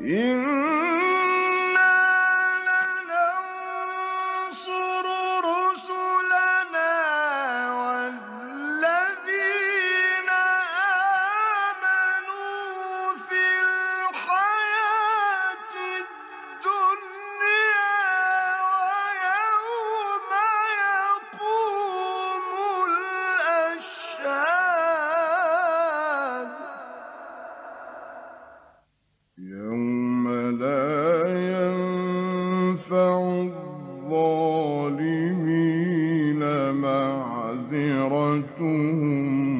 إن الظالمين معذرتهم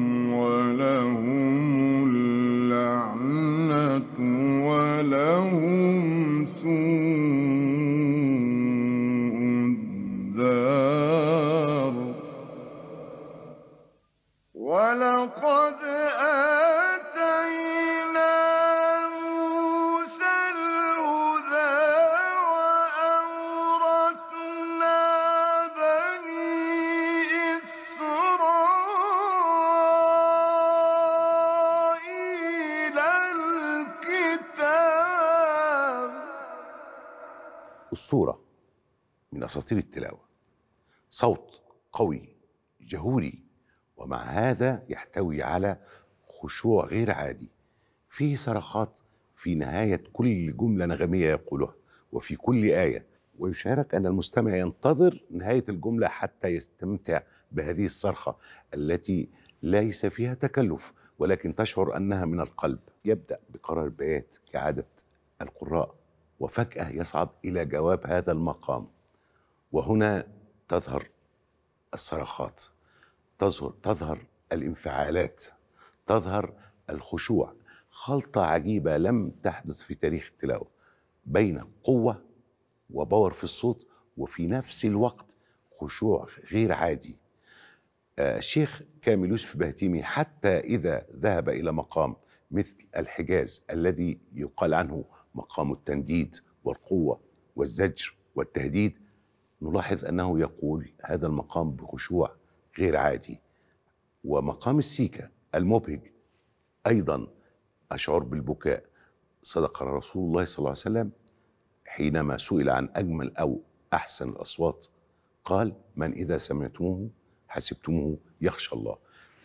اسطوره من اساطير التلاوه صوت قوي جهوري ومع هذا يحتوي على خشوع غير عادي فيه صرخات في نهايه كل جمله نغميه يقولها وفي كل ايه ويشارك ان المستمع ينتظر نهايه الجمله حتى يستمتع بهذه الصرخه التي ليس فيها تكلف ولكن تشعر انها من القلب يبدا بقرار بيات كعاده القراء وفجأة يصعد إلى جواب هذا المقام وهنا تظهر الصرخات تظهر تظهر الانفعالات تظهر الخشوع خلطة عجيبة لم تحدث في تاريخ التلاوة بين قوة وباور في الصوت وفي نفس الوقت خشوع غير عادي آه، الشيخ كامل يوسف بهتيمي حتى إذا ذهب إلى مقام مثل الحجاز الذي يقال عنه مقام التنديد والقوه والزجر والتهديد نلاحظ انه يقول هذا المقام بخشوع غير عادي ومقام السيكه المبهج ايضا اشعر بالبكاء صدق رسول الله صلى الله عليه وسلم حينما سئل عن اجمل او احسن الاصوات قال من اذا سمعتموه حسبتموه يخشى الله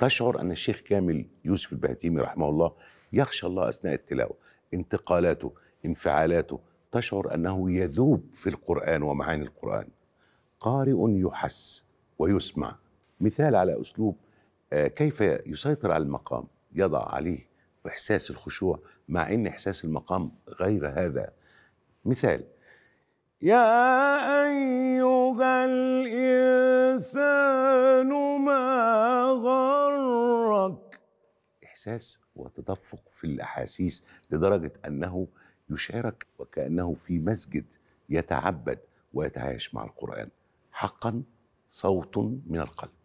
تشعر أن الشيخ كامل يوسف البهتيمي رحمه الله يخشى الله أثناء التلاوة انتقالاته انفعالاته تشعر أنه يذوب في القرآن ومعاني القرآن قارئ يحس ويسمع مثال على أسلوب آه، كيف يسيطر على المقام يضع عليه إحساس الخشوع مع أن إحساس المقام غير هذا مثال يا أيها الاحساس وتدفق في الاحاسيس لدرجه انه يشارك وكانه في مسجد يتعبد ويتعايش مع القران حقا صوت من القلب